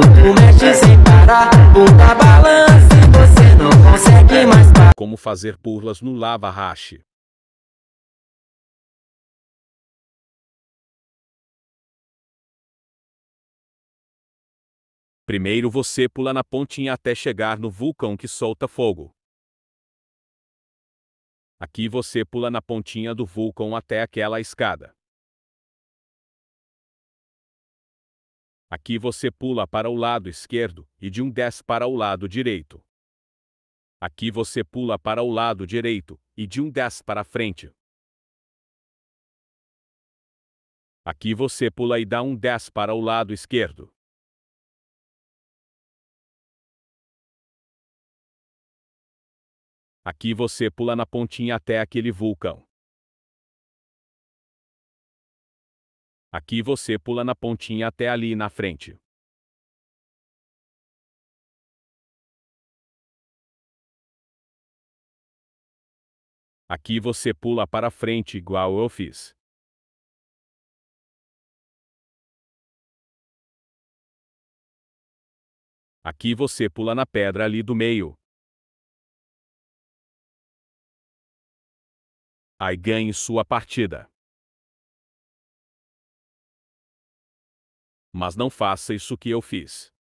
tu mexe é sem parar, bunda tá balança você não consegue mais parar. Como fazer burlas no Lava rache? Primeiro você pula na pontinha até chegar no vulcão que solta fogo. Aqui você pula na pontinha do vulcão até aquela escada. Aqui você pula para o lado esquerdo e de um 10 para o lado direito. Aqui você pula para o lado direito e de um 10 para frente. Aqui você pula e dá um 10 para o lado esquerdo. Aqui você pula na pontinha até aquele vulcão. Aqui você pula na pontinha até ali na frente. Aqui você pula para frente igual eu fiz. Aqui você pula na pedra ali do meio. Aí ganhe sua partida. mas não faça isso que eu fiz.